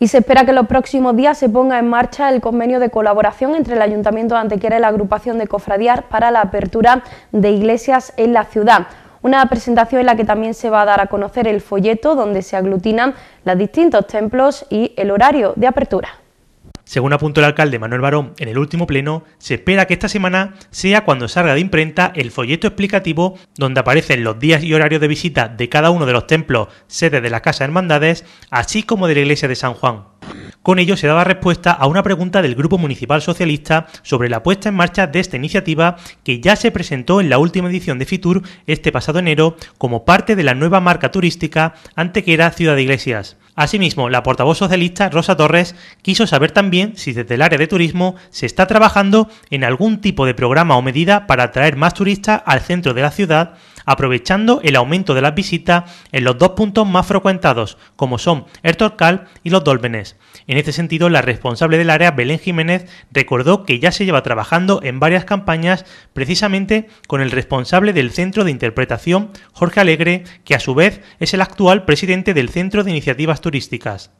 y se espera que los próximos días se ponga en marcha el convenio de colaboración entre el Ayuntamiento de Antequera y la agrupación de cofradías para la apertura de iglesias en la ciudad. Una presentación en la que también se va a dar a conocer el folleto donde se aglutinan los distintos templos y el horario de apertura. Según apuntó el alcalde Manuel Barón en el último pleno, se espera que esta semana sea cuando salga de imprenta el folleto explicativo donde aparecen los días y horarios de visita de cada uno de los templos, sedes de las casas hermandades, así como de la iglesia de San Juan. Con ello se daba respuesta a una pregunta del Grupo Municipal Socialista sobre la puesta en marcha de esta iniciativa que ya se presentó en la última edición de Fitur este pasado enero como parte de la nueva marca turística que era Ciudad de Iglesias. Asimismo, la portavoz socialista Rosa Torres quiso saber también si desde el área de turismo se está trabajando en algún tipo de programa o medida para atraer más turistas al centro de la ciudad, aprovechando el aumento de las visitas en los dos puntos más frecuentados, como son el Torcal y los Dólmenes. En este sentido, la responsable del área, Belén Jiménez, recordó que ya se lleva trabajando en varias campañas precisamente con el responsable del Centro de Interpretación, Jorge Alegre, que a su vez es el actual presidente del Centro de Iniciativas Turísticas turísticas